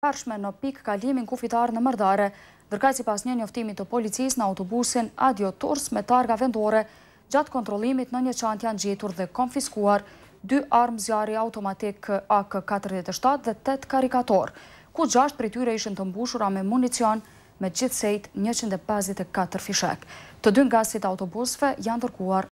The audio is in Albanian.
përshme në pik kalimin kufitar në mërdare, dërka si pas një njoftimit të policis në autobusin Adio Tours me targa vendore, gjatë kontrolimit në një qantë janë gjetur dhe konfiskuar dy armë zjari automatik AK-47 dhe 8 karikator, ku gjasht për tyre ishën të mbushura me municion me gjithsejt 154 fishek. Të dy nga sitë autobusve janë dërkuar